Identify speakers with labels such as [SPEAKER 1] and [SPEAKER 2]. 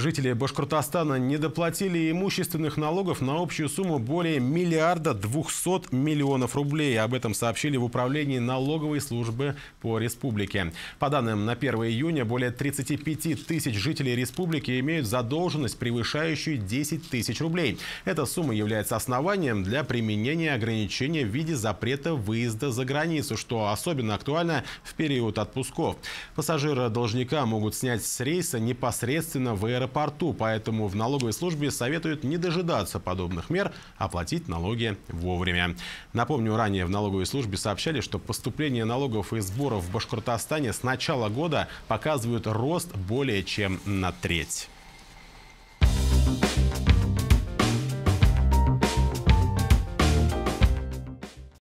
[SPEAKER 1] Жители Башкортостана не доплатили имущественных налогов на общую сумму более миллиарда двухсот миллионов рублей. Об этом сообщили в Управлении налоговой службы по республике. По данным на 1 июня, более 35 тысяч жителей республики имеют задолженность, превышающую 10 тысяч рублей. Эта сумма является основанием для применения ограничения в виде запрета выезда за границу, что особенно актуально в период отпусков. Пассажиры должника могут снять с рейса непосредственно в аэропорт аэропорту, поэтому в налоговой службе советуют не дожидаться подобных мер, а налоги вовремя. Напомню, ранее в налоговой службе сообщали, что поступление налогов и сборов в Башкортостане с начала года показывают рост более чем на треть.